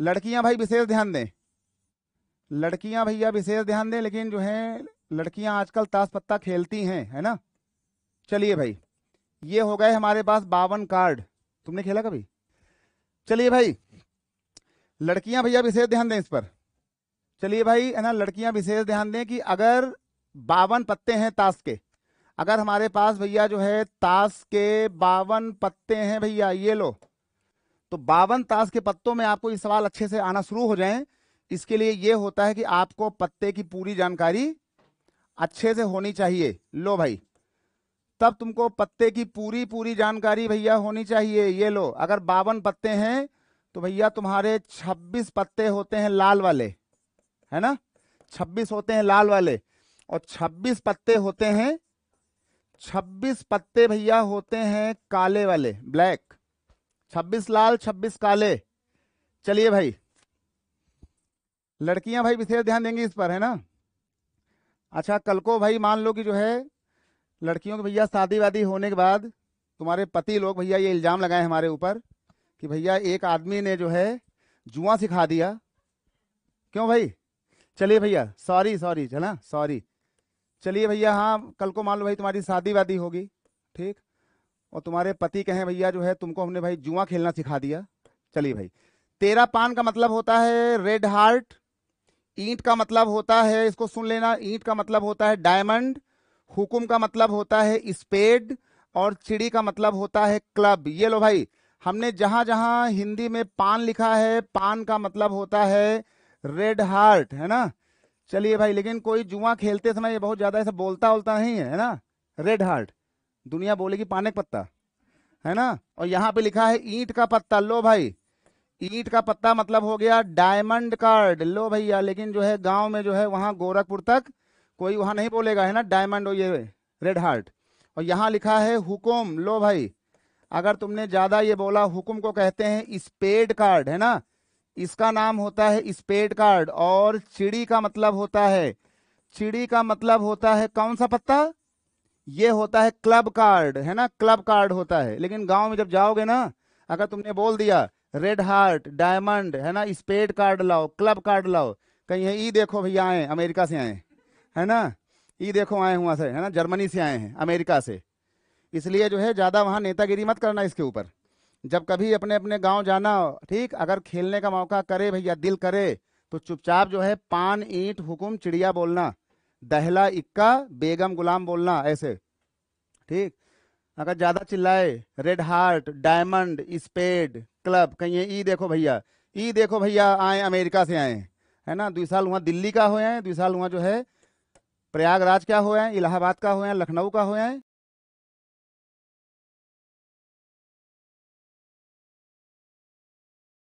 लड़कियां भाई विशेष ध्यान दें लड़कियां भैया विशेष ध्यान दें लेकिन जो है लड़कियां आजकल ताश पत्ता खेलती हैं है ना चलिए भाई ये हो गए हमारे पास बावन कार्ड तुमने खेला कभी चलिए भाई लड़कियां भैया विशेष ध्यान दें इस पर चलिए भाई है ना लड़कियां विशेष ध्यान दें कि अगर बावन पत्ते हैं ताश के अगर हमारे पास भैया जो है ताश के बावन पत्ते हैं भैया ये लो तो बावन ताश के पत्तों में आपको ये सवाल अच्छे से आना शुरू हो जाए इसके लिए ये होता है कि आपको पत्ते की पूरी जानकारी अच्छे से होनी चाहिए लो भाई तब तुमको पत्ते की पूरी पूरी जानकारी भैया होनी चाहिए ये लो अगर बावन पत्ते हैं तो भैया तुम्हारे छब्बीस पत्ते होते हैं लाल वाले है ना छब्बीस होते हैं लाल वाले और छब्बीस पत्ते होते हैं छब्बीस पत्ते भैया होते हैं काले वाले ब्लैक छब्बीस लाल छब्बीस काले चलिए भाई लड़कियां भाई विशेष ध्यान देंगी इस पर है ना अच्छा कल को भाई मान लो कि जो है लड़कियों के भैया शादी वादी होने के बाद तुम्हारे पति लोग भैया ये इल्ज़ाम लगाए हमारे ऊपर कि भैया एक आदमी ने जो है जुआ सिखा दिया क्यों भाई चलिए भैया सॉरी सॉरी चला सॉरी चलिए भैया हाँ कल को मान लो भाई तुम्हारी शादी वादी होगी ठीक और तुम्हारे पति कहें भैया जो है तुमको हमने भाई जुआ खेलना सिखा दिया चलिए भाई तेरा पान का मतलब होता है रेड हार्ट ईंट का मतलब होता है इसको सुन लेना ईंट का मतलब होता है डायमंड हुकुम का मतलब होता है स्पेड और चिड़ी का मतलब होता है क्लब ये लो भाई हमने जहां जहां हिंदी में पान लिखा है पान का मतलब होता है रेड हार्ट है ना चलिए भाई लेकिन कोई जुआ खेलते समय ये बहुत ज्यादा ऐसा बोलता बोलता नहीं है ना रेड हार्ट दुनिया बोलेगी पाने का पत्ता है ना और यहाँ पे लिखा है ईंट का पत्ता लो भाई ईंट का पत्ता मतलब हो गया डायमंड कार्ड लो भैया लेकिन जो है गांव में जो है वहां गोरखपुर तक कोई वहां नहीं बोलेगा है ना डायमंड ये रेड हार्ट और यहाँ लिखा है हुकुम लो भाई अगर तुमने ज़्यादा ये बोला हुकुम को कहते हैं स्पेड कार्ड है ना इसका नाम होता है स्पेड कार्ड और चिड़ी का मतलब होता है चिड़ी का मतलब होता है कौन सा पत्ता ये होता है क्लब कार्ड है ना क्लब कार्ड होता है लेकिन गांव में जब जाओगे ना अगर तुमने बोल दिया रेड हार्ट डायमंड है ना स्पेड कार्ड लाओ क्लब कार्ड लाओ कहीं ये ई देखो भैया आए अमेरिका से आए है ना ई देखो आए हुआ से है ना जर्मनी से आए हैं अमेरिका से इसलिए जो है ज़्यादा वहाँ नेतागिरी मत करना इसके ऊपर जब कभी अपने अपने गांव जाना ठीक अगर खेलने का मौका करे भैया दिल करे तो चुपचाप जो है पान ईंट हुकुम चिड़िया बोलना दहला इक्का बेगम गुलाम बोलना ऐसे ठीक अगर ज्यादा चिल्लाए red heart diamond spade club कहिए ई देखो भैया ई देखो भैया आए अमेरिका से आए है ना दुई साल हुआ दिल्ली का हुए हैं दुई साल हुआ जो है प्रयागराज का हुए हैं इलाहाबाद का हुए हैं लखनऊ का हुए हैं